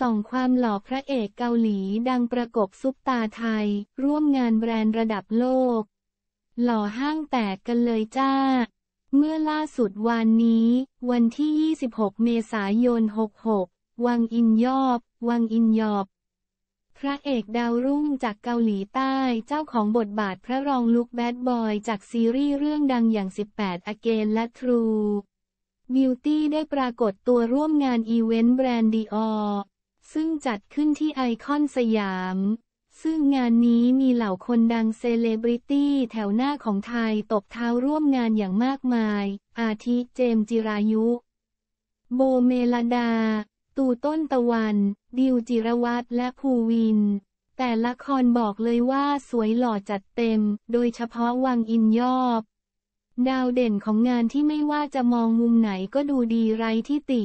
ส่องความหล่อพระเอกเกาหลีดังประกบซุปตาไทย ร่วมงานแบรนด์ระดับโลก หล่อห้างแตกกันเลยจ้า เมื่อล่าสุดวานนี้ วันที่ 26 เมษายน 66 วังอินยอบ วังอินยอบ พระเอกดาวรุ่งจากเกาหลีใต้เจ้าของบทบาทพระรองลุคแบดบอยจากซีรีส์เรื่องดังอย่าง 18 อเกนและทรูบิวตี้ได้ปรากฏตัวร่วมงานอีเวนต์แบรนด์ดีออซึ่งจัดขึ้นที่ไอคอนสยาม ซึ่งงานนี้มีเหล่าคนดังเซเลบริตี้แถวหน้าของไทยตบเท้าร่วมงานอย่างมากมาย อาทิ เจมจิรายุ โบเมลดา ตูต้นตะวัน ดิวจิรวัตรและภูวิน แต่ละครบอกเลยว่าสวยหล่อจัดเต็ม โดยเฉพาะวังอินยอบ ดาวเด่นของงานที่ไม่ว่าจะมองมุมไหนก็ดูดีไรที่ติ